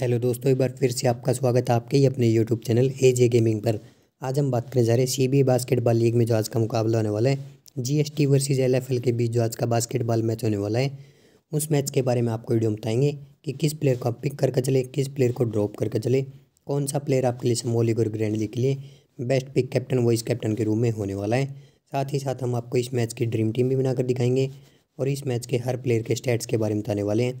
hello दोस्तों एक बार फिर से आपका स्वागत है आपके ही अपने YouTube channel A J gaming पर आज हम बात करने जा रहे हैं सी बी बास्केटबॉल लीग में जो आज का मुकाबला होने वाला है G S T versus L F L के बीच जो आज का बास्केटबॉल मैच होने वाला है उस मैच के बारे में आपको वीडियो बताएंगे कि किस प्लेयर को आप पिक करके चले किस प्लेयर को ड्रॉप करके चले कौन सा प्लेयर आपके लिए स्मॉल लीग और ग्रैंड लीग के लिए best pick captain vice captain के रूम में होने वाला है साथ ही साथ हम आपको इस मैच की ड्रीम टीम भी बनाकर दिखाएंगे और इस मैच के हर प्लेयर के स्टैट्स के बारे में बताने वाले हैं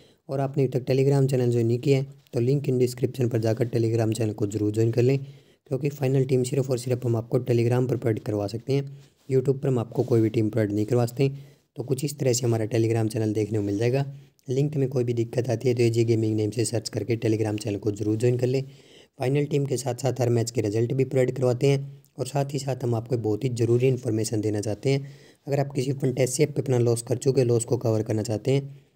और आपने अभी तक टेलीग्राम चैनल ज्वाइन नहीं किया है तो लिंक इन डिस्क्रिप्शन पर जाकर टेलीग्राम चैनल को जरूर ज्वाइन कर लें क्योंकि फाइनल टीम सिर्फ और सिर्फ हम आपको टेलीग्राम पर प्रोवाइड करवा सकते हैं यूट्यूब पर हम आपको कोई भी टीम प्रोवाइड नहीं करवा सकते तो कुछ इस तरह से हमारा टेलीग्राम चैनल देखने को मिल जाएगा लिंक में कोई भी दिक्कत आती है तो एजी गेमिंग नेम से सर्च करके टेलीग्राम चैनल को जरूर ज्वाइन कर लें फाइनल टीम के साथ साथ हर मैच के रिजल्ट भी प्रोवाइड करवाते हैं और साथ ही साथ हम आपको बहुत ही ज़रूरी इन्फॉर्मेशन देना चाहते हैं अगर आप किसी फंटेसी ऐप पर अपना लॉस कर चुके लॉस को कवर करना चाहते हैं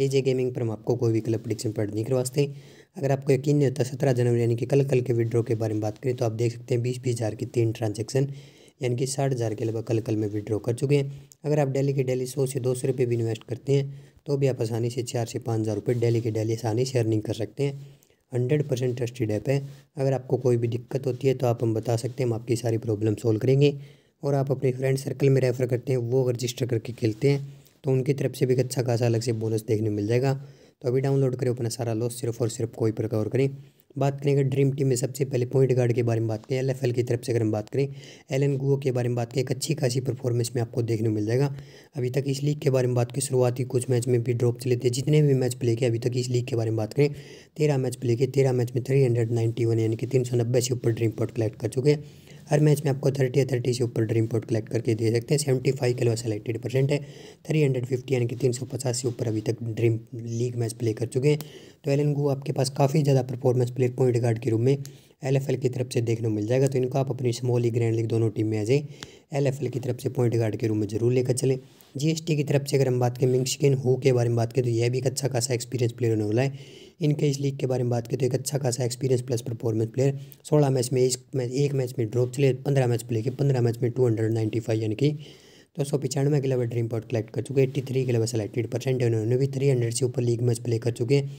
ए जे गेमिंग पर हम आपको कोई भी क्लब प्रडिक्शन पर नहीं करवाते अगर आपको यकीन नहीं होता सत्रह जनवरी यानी कि कल कल के विड्रॉ के बारे में बात करें तो आप देख सकते हैं बीस बीस हज़ार की तीन ट्रांजेक्शन यानी कि साठ हज़ार के लगभग कल कल में विड्रॉ कर चुके हैं अगर आप डेली के डेली सौ से दो सौ रुपये भी इन्वेस्ट करते हैं तो भी आप आसानी से चार से पाँच हज़ार रुपये डेली के डेली आसानी से अर्निंग कर सकते हैं हंड्रेड परसेंट ट्रस्टेड ऐप है अगर आपको कोई भी दिक्कत होती है तो आप हम बता सकते हैं हम आपकी सारी प्रॉब्लम सॉल्व करेंगे और आप अपने फ्रेंड सर्कल में रेफ़र करते हैं वो रजिस्टर करके खेलते हैं तो उनकी तरफ से भी एक अच्छा खासा अलग से बोनस देखने मिल जाएगा तो अभी डाउनलोड करें अपना सारा लॉस सिर्फ और सिर्फ कोई पर कवर करें बात करें अगर ड्रीम टीम में सबसे पहले पॉइंट गार्ड के बारे में बात करें एल की तरफ से अगर हम बात करें एल एन गुओ के बारे में बात करें एक अच्छी खासी परफॉर्मेंस में आपको देखने मिल जाएगा अभी तक इस लीग के बारे में बात करें शुरुआती कुछ मैच में भी ड्रॉप चले थे जितने भी मैच प्ले किए अभी तक इस लीग के बारे में बात करें तेरह मैच प्ले किए तेरह मैच में थ्री हंड्रेड नाइन्टी वन यानी कि तीन सौ नब्बे से ऊपर ड्रीम पॉट कलेक्ट कर चुके हैं हर मैच में आपको थर्टी या थर्टी से ऊपर ड्रीम पोर्ट कलेक्ट करके दे सकते हैं सेवेंटी फाइव के अलावा सेलेक्टेड परसेंट है थ्री हंड्रेड फिफ्टी यानी कि तीन सौ पचास से ऊपर अभी तक ड्रीम लीग मैच प्ले कर चुके हैं तो एलन गो आपके पास काफ़ी ज़्यादा परफॉर्मेंस प्लेयर पॉइंट गार्ड के रूप में एल एफ एल की तरफ से देखने को मिल जाएगा तो इनको आप अपनी स्मॉल लीग ग्रैंड लीग दोनों टीम में आ जाए एल एफ एल की तरफ से पॉइंट गार्ड के रूम में जरूर लेकर चलें जी एस टी की तरफ से अगर हम बात करें मिंग स्किन हो के बारे में बात करें तो यह भी एक अच्छा खासा एक्सपीरियंस प्लेयर होने वाला है इनके इस लीग के बारे में बात करें तो एक अच्छा खासा एक्सपीरियंस प्लस परफॉर्मेंस प्लेयर सोलह मैच में एक मैच एक मैच में ड्रॉप चले पंद्रह मैच प्ले के पंद्रह मैच में टू हंड्रेड नाइन्टी फाइव यानी कि दो सौ पचानवे के लेवल ड्रीम पॉट कलेक्ट कर चुके हैं एट्टी थ्री के लेवल सेलेक्टेड परसेंट है उन्होंने भी थ्री हंड्रेड से ऊपर लीग मैच प्ले कर चुके हैं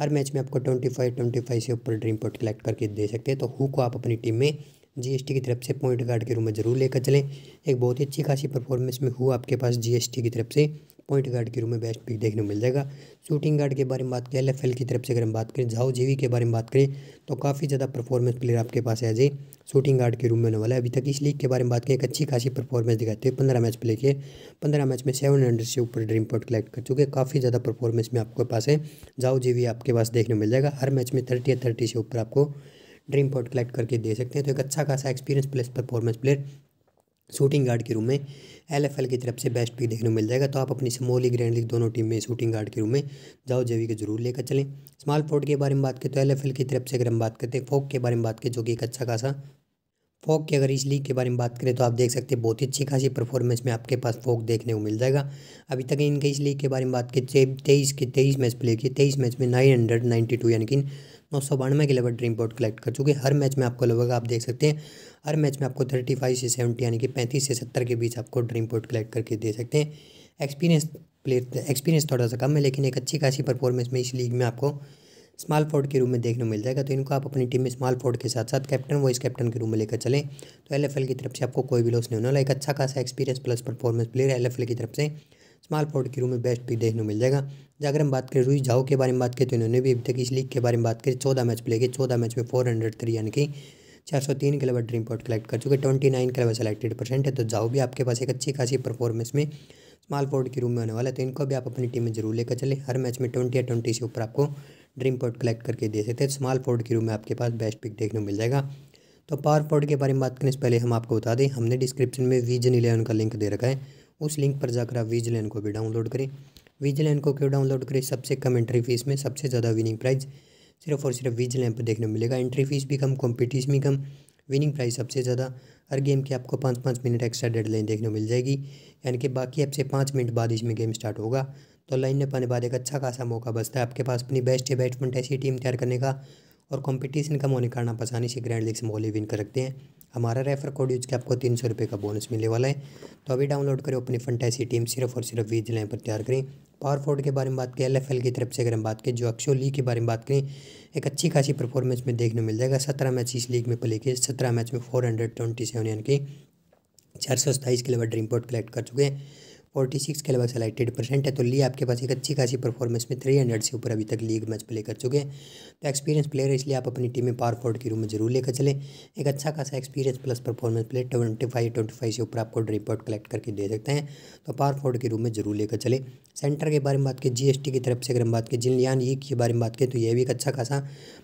हर मैच में आपको ट्वेंटी फाइव ट्वेंटी फाइव से ऊपर ड्रीम पॉइंट कलेक्ट करके दे सकते हैं तो हु को आप अपनी टीम में जीएसटी की तरफ से पॉइंट गार्ड के रूम में ज़रूर लेकर चलें एक बहुत ही अच्छी खासी परफॉर्मेंस में हु आपके पास जीएसटी की तरफ से पॉइंट गार्ड के रूप में बेस्ट पिक देखने को मिल जाएगा शूटिंग गार्ड के बारे में बात करें एल की तरफ से अगर हम बात करें झाओ जीवी के बारे में बात करें तो काफ़ी ज़्यादा परफॉर्मेंस प्लेयर आपके पास एज ए शूटिंग गार्ड के रूम में होने वाला है अभी तक इस लीग के बारे में बात करें एक अच्छी खासी परफॉर्मेंस दिखाते हुए पंद्रह मैच प्ले किए पंद्रह मैच में सेवन हंड्रेड से ऊपर ड्रीम पॉइंट कलेक्ट कर चुके काफ़ी ज़्यादा परफॉर्मेंस में आपके पास है झाओ जीवी आपके पास देखने मिल जाएगा हर मैच में थर्टी या थर्टी से ऊपर आपको ड्रीम पॉइंट कलेक्ट करके दे सकते हैं तो एक अच्छा खासा experience plus performance player shooting guard के रूम में एल की तरफ से बेस्ट पिक देखने को मिल जाएगा तो आप अपनी स्मॉल लीग ग्रैंड लीग दोनों टीम में शूटिंग गार्ड के रूम में जाओ जेवी के जरूर लेकर चलें स्मॉल फोर्ड के बारे में बात करें तो एल की तरफ से अगर हम बात करते हैं फोक के बारे में बात करें जो कि एक अच्छा खासा फोक की अगर इस लीग के बारे में बात करें तो आप देख सकते हैं बहुत ही अच्छी खासी परफॉर्मेंस में आपके पास फोक देखने को मिल जाएगा अभी तक इनके इस लीग के बारे में बात की तो तेईस के तेईस मैच प्ले किए तेईस मैच में नाइन हंड्रेड नाइन्टी टू यानी कि नौ सौ बानवे के लेवल ड्रीम बोर्ड कलेक्ट कर चुके हैं हर मैच में आपको लगभग आप देख सकते हैं हर मैच में आपको थर्टी फाइव से सेवेंटी यानी कि पैंतीस से सत्तर के बीच आपको ड्रीम बोर्ड कलेक्ट करके दे सकते हैं एक्सपीरियंस प्लेयर एक्सपीरियंस थोड़ा सा कम है लेकिन एक अच्छी खासी परफॉर्मेंस में इस लीग में आपको स्मॉल फोर्ड के रूम में देखने को मिल जाएगा तो इनको आप अपनी टीम में स्मॉल फोर्ड के साथ साथ कैप्टन वाइस कैप्टन के रूम में लेकर चलें तो एल की तरफ से आपको कोई भी लॉस नहीं होना एक अच्छा खासा experience plus performance player L की तरफ से स्मॉल फोर्ड के रूम में बेस्ट पिक देखने को मिल जाएगा अगर हम बात करें रूई झाओ के बारे में बात करें तो इन्होंने भी अभी तक इस लीग के बारे में बात करें चौदह मैच प्ले किए चौदह मैच में फोर हंड्रेड थ्री यानी कि चार सौ तीन के लेवल ड्रीम पॉइंट कलेक्ट कर चुके ट्वेंटी नाइन के लेवल सेलेक्टेड परसेंट है तो जाओ भी आपके पास एक अच्छी खासी परफॉर्मेंस में स्मॉल फोर्ड के रूम में होने वाला है तो इनको भी आप अपनी टीम में जरूर लेकर चले हर मैच में ट्वेंटी या ट्वेंटी से ऊपर आपको ड्रीम पॉड कलेक्ट करके दे सकते हैं स्मॉल फोर्ड के रूम में आपके पास बेस्ट पिक देखने को मिल जाएगा तो पावर फोर्ड के बारे में बात करने से पहले हम आपको बता दें हमने डिस्क्रिप्शन में वीजन इलेवन का लिंक दे रखा है उस लिंक पर जाकर आप इलेवन को भी डाउनलोड करें इलेवन को क्यों डाउनलोड करें सबसे कम एंट्री फीस में सबसे ज़्यादा विनिंग प्राइज़ सिर्फ और सिर्फ इलेवन पर देखने को मिलेगा एंट्री फीस भी कम कॉम्पिटिशन भी कम विनिंग प्राइस सबसे ज़्यादा हर गेम की आपको पाँच पाँच मिनट एक्स्ट्रा डेडलाइन देखने को मिल जाएगी यानी कि बाकी आपसे पाँच मिनट बाद इसमें गेम स्टार्ट होगा तो लाइन में पाने बाद एक अच्छा खासा मौका बचता है आपके पास अपनी बेस्ट या बैट्समैन ऐसी टीम तैयार करने का और कंपटीशन कम होने करना कारण आसानी से ग्रैंड लीग से मोहली विन कर रखते हैं हमारा रेफर कोड यूज के आपको तीन सौ रुपये का बोनस मिलने वाला है तो अभी डाउनलोड करें अपनी फंटैसी टीम सिर्फ और सिर्फ वीज लाइन पर तैयार करें पावर फोर्ड के बारे में बात करें एल की तरफ से अगर हम बात करें जो अक्षो लीग के बारे में बात करें एक अच्छी खासी परफॉर्मेंस में देखने मिल जाएगा सत्रह मैच इस लीग में प्ले किए सत्रह मैच में फोर हंड्रेड ट्वेंटी सेवन यानी कि चार सौ सत्ताईस के लेवल ड्रीम पॉट कलेक्ट कर चुके हैं फोर्टी सिक्स के अलावा सेलेक्टेड परसेंट है तो ली आपके पास एक अच्छी खासी परफॉर्मेंस में थ्री हंड्रेड से ऊपर अभी तक लीग मैच प्ले कर चुके हैं तो एक्सपीरियंस प्लेयर है इसलिए आप अपनी टीम में पार फोर्ड के रूम में जरूर लेकर चले एक अच्छा खासा experience plus performance player twenty five twenty five से ऊपर आपको रिपोर्ट कलेक्ट करके दे सकते हैं तो पार फोर्ड के रूम में जरूर लेकर चले सेंटर के बारे में बात की टी की तरफ से अगर हम बात की जिनलियान ये के बारे में बात करें तो ये भी एक अच्छा खासा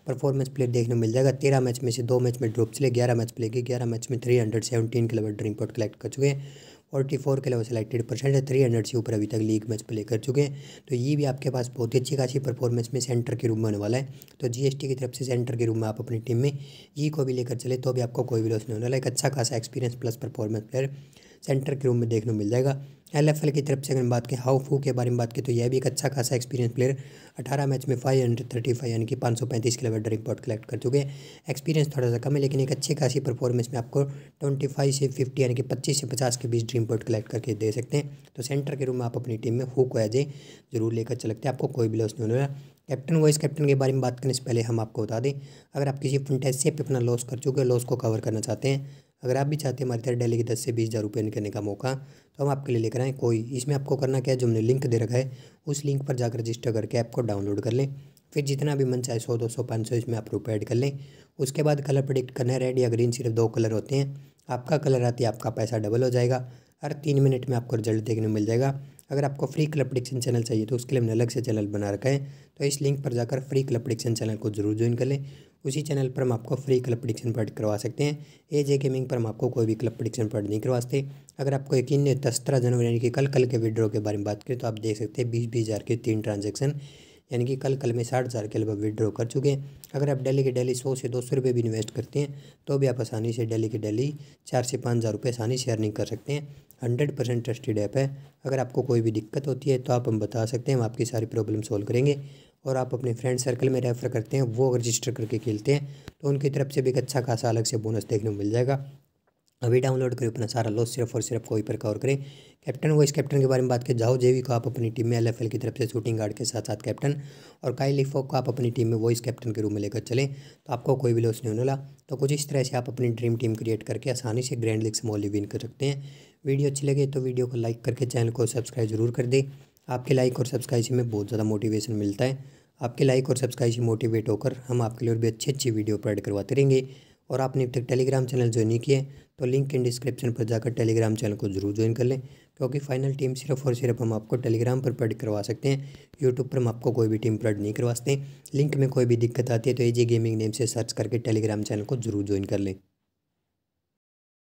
परफॉर्मेंस प्लेयर देखने मिल जाएगा तेरह मैच में से दो मैच में ड्रॉप चले ग्यारह मैच प्ले के ग्यारह मैच में थ्री हंड्रेड सेवेंटीन के लेवल रिपोर्ट पॉट कलेक्ट कर चुके हैं फोर्टी फोर के level selected percent three hundred से ऊपर अभी तक लीग मैच प्ले कर चुके हैं तो ये भी आपके पास बहुत ही अच्छी खासी परफॉर्मेंस में सेंटर के रूप में होने वाला है तो जीएसटी की तरफ से सेंटर के रूप में आप अपनी टीम में ये e को भी लेकर चले तो भी आपको कोई भी लॉस नहीं होने वाला एक अच्छा खासा experience plus performance player centre के रूम में देखने को मिल जाएगा एल एफ एल की तरफ से अगर हम बात करें हाउ फू के बारे में बात की तो यह भी एक अच्छा खासा एक्सपीरियंस प्लेयर अठारह मैच में फाइव हंड्रेड थर्टी फाइव यानी कि पाँच सौ पैंतीस किलोमीटर रिपोर्ट कलेक्ट कर चुके हैं एक्सपीरियंस थोड़ा सा कम है लेकिन एक अच्छी खासी परफॉर्मेंस में आपको ट्वेंटी फाइव से फिफ्टी यानी कि पच्चीस से पचास के बीच ड्रीम पॉइंट कलेक्ट करके दे सकते हैं तो सेंटर के रूम में आप अपनी टीम में हुक को एज ए जरूर लेकर चलते हैं आपको कोई भी लॉस नहीं होने कैप्टन वाइस कैप्टन के बारे में बात करने से पहले हम आपको बता दें अगर आप किसी फंटेसी पे अपना लॉस कर चुके हैं लॉस को कवर करना चाहते हैं अगर आप भी चाहते हैं हमारे तरह डेली के दस से बीस हज़ार रुपये अर्न करने का मौका तो हम आपके लिए लेकर आएँ कोई इसमें आपको करना क्या है जो हमने लिंक दे रखा है उस लिंक पर जाकर रजिस्टर करके ऐप को डाउनलोड कर लें फिर जितना भी मन चाहे सौ दो सौ पाँच सौ इसमें आप रुपये ऐड कर लें उसके बाद कलर प्रोडिक्ट करना है रेड या ग्रीन सिर्फ दो कलर होते हैं आपका कलर आती है आपका पैसा डबल हो जाएगा हर तीन मिनट में आपको रिजल्ट देखने मिल जाएगा अगर आपको फ्री क्लब प्रडिक्शन चैनल चाहिए तो उसके लिए हमने अलग से चैनल बना रखा है तो इस लिंक पर जाकर फ्री क्लब प्रडिक्शन चैनल को जरूर ज्वाइन कर लें उसी चैनल पर हम आपको फ्री क्लब प्रडिक्शन पार्ट करवा सकते हैं ए जे गेमिंग पर हम आपको कोई भी क्लब प्रडिक्शन पार्ट नहीं करवा सकते अगर आपको यकीन नहीं सत्रह जनवरी यानी कि कल कल के विड्रॉ के बारे में बात करें तो आप देख सकते हैं बीस बीस हज़ार के तीन ट्रांजेक्शन यानी कि कल कल में साठ हज़ार के लगभग विड्रॉ कर चुके हैं अगर आप डेली के डेली सौ से दो सौ रुपये भी इन्वेस्ट करते हैं तो भी आप आसानी से डेली के डेली चार से पाँच हज़ार रुपये आसानी से अर्निंग कर सकते हैं हंड्रेड परसेंट ट्रस्टेड ऐप है अगर आपको कोई भी दिक्कत होती है तो आप हम बता सकते हैं हम आपकी सारी प्रॉब्लम सॉल्व करेंगे और आप अपने फ्रेंड सर्कल में रेफ़र करते हैं वो रजिस्टर करके खेलते हैं तो उनकी तरफ से भी एक अच्छा खासा अलग से बोनस देखने को मिल जाएगा अभी डाउनलोड करें अपना सारा लॉस सिर्फ और सिर्फ कोई पर कवर करें कैप्टन वाइस कैप्टन के बारे में बात करें जाओ जेवी को आप अपनी टीम में एलएफएल की तरफ से शूटिंग गार्ड के साथ साथ कैप्टन और काई लिफो को आप अपनी टीम में वॉइस कैप्टन के रूप में लेकर चलें तो आपको कोई भी लॉस नहीं होने वाला तो कुछ इस तरह से आप अपनी ड्रीम टीम क्रिएट करके आसानी से ग्रैंड लीग समॉली विन कर सकते हैं वीडियो अच्छी लगे तो वीडियो को लाइक करके चैनल को सब्सक्राइब जरूर कर दें आपके लाइक और सब्सक्राइब से हमें बहुत ज़्यादा मोटिवेशन मिलता है आपके लाइक और सब्सक्राइब से मोटिवेट होकर हम आपके लिए और भी अच्छी अच्छी वीडियो प्रोवाइड करवाते रहेंगे और आपने अब तक टेलीग्राम चैनल ज्वाइन नहीं किए तो लिंक इन डिस्क्रिप्शन पर जाकर टेलीग्राम चैनल को ज़रूर ज्वाइन कर लें क्योंकि फाइनल टीम सिर्फ और सिर्फ हम आपको टेलीग्राम पर प्रेड करवा सकते हैं यूट्यूब पर हम आपको कोई भी टीम प्रेड नहीं करवा सकते लिंक में कोई भी दिक्कत आती है तो एजी गेमिंग नेम से सर्च करके टेलीग्राम चैनल को जरूर ज्वाइन कर लें